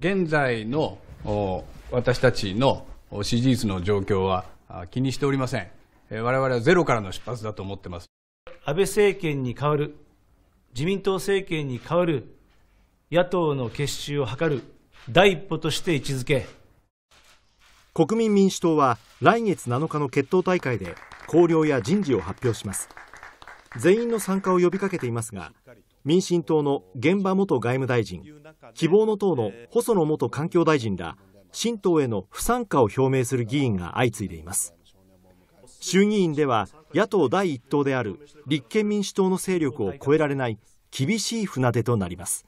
現在の私たちの支持率の状況は気にしておりません。我々はゼロからの出発だと思ってます。安倍政権に代わる、自民党政権に代わる、野党の結集を図る第一歩として位置づけ、国民民主党は来月7日の決闘大会で綱領や人事を発表します全員の参加を呼びかけていますが民進党の現場元外務大臣希望の党の細野元環境大臣ら新党への不参加を表明する議員が相次いでいます衆議院では野党第一党である立憲民主党の勢力を超えられない厳しい船出となります